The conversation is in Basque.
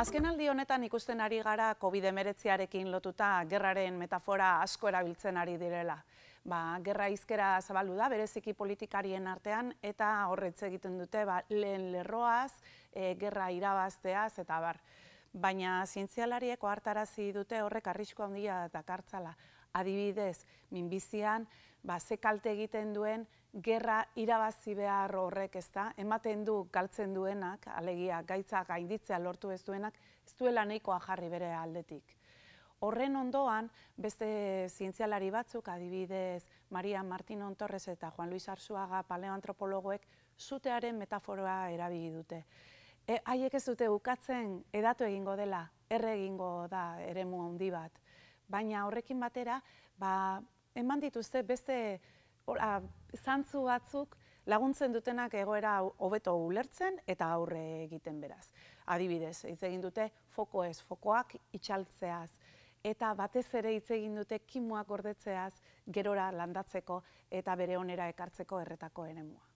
Azkenaldi honetan ikusten ari gara COVID-19 lotuta gerraren metafora asko erabiltzen ari direla. Ba, gerra izkera zabaldu da, bereziki politikarien artean, eta horretz egiten dute ba, lehen lerroaz, e, gerra irabazteaz, eta bar baina zientzialarieko hartarazi dute horrek arrisko handia dakartzala. Adibidez, minbizian, ba, ze kalte egiten duen, gerra irabazi behar horrek ez da, ematen du galtzen duenak, alegia gaitza gainditzea lortu ez duenak, ez duela nahikoa jarri bere aldetik. Horren ondoan, beste zientzialari batzuk, adibidez, Maria Martin Ontorrez eta Juan Luis Arzuaga paleoantropologoek zutearen metaforoa erabili dute. E, haiek ez dute ukatzen edatu egingo dela, erre egingo da eremu handi bat. Baina horrekin batera, ba, eman dituzte beste ora, zantzu batzuk laguntzen dutenak egoera hobeto ulertzen eta aurre egiten beraz. Adibidez, hitz egin dute foko ez, fokoak itxaltzeaz eta batez ere hitz egin dute kimuak gordetzeaz gerora landatzeko eta bere onera ekartzeko erretako eremua.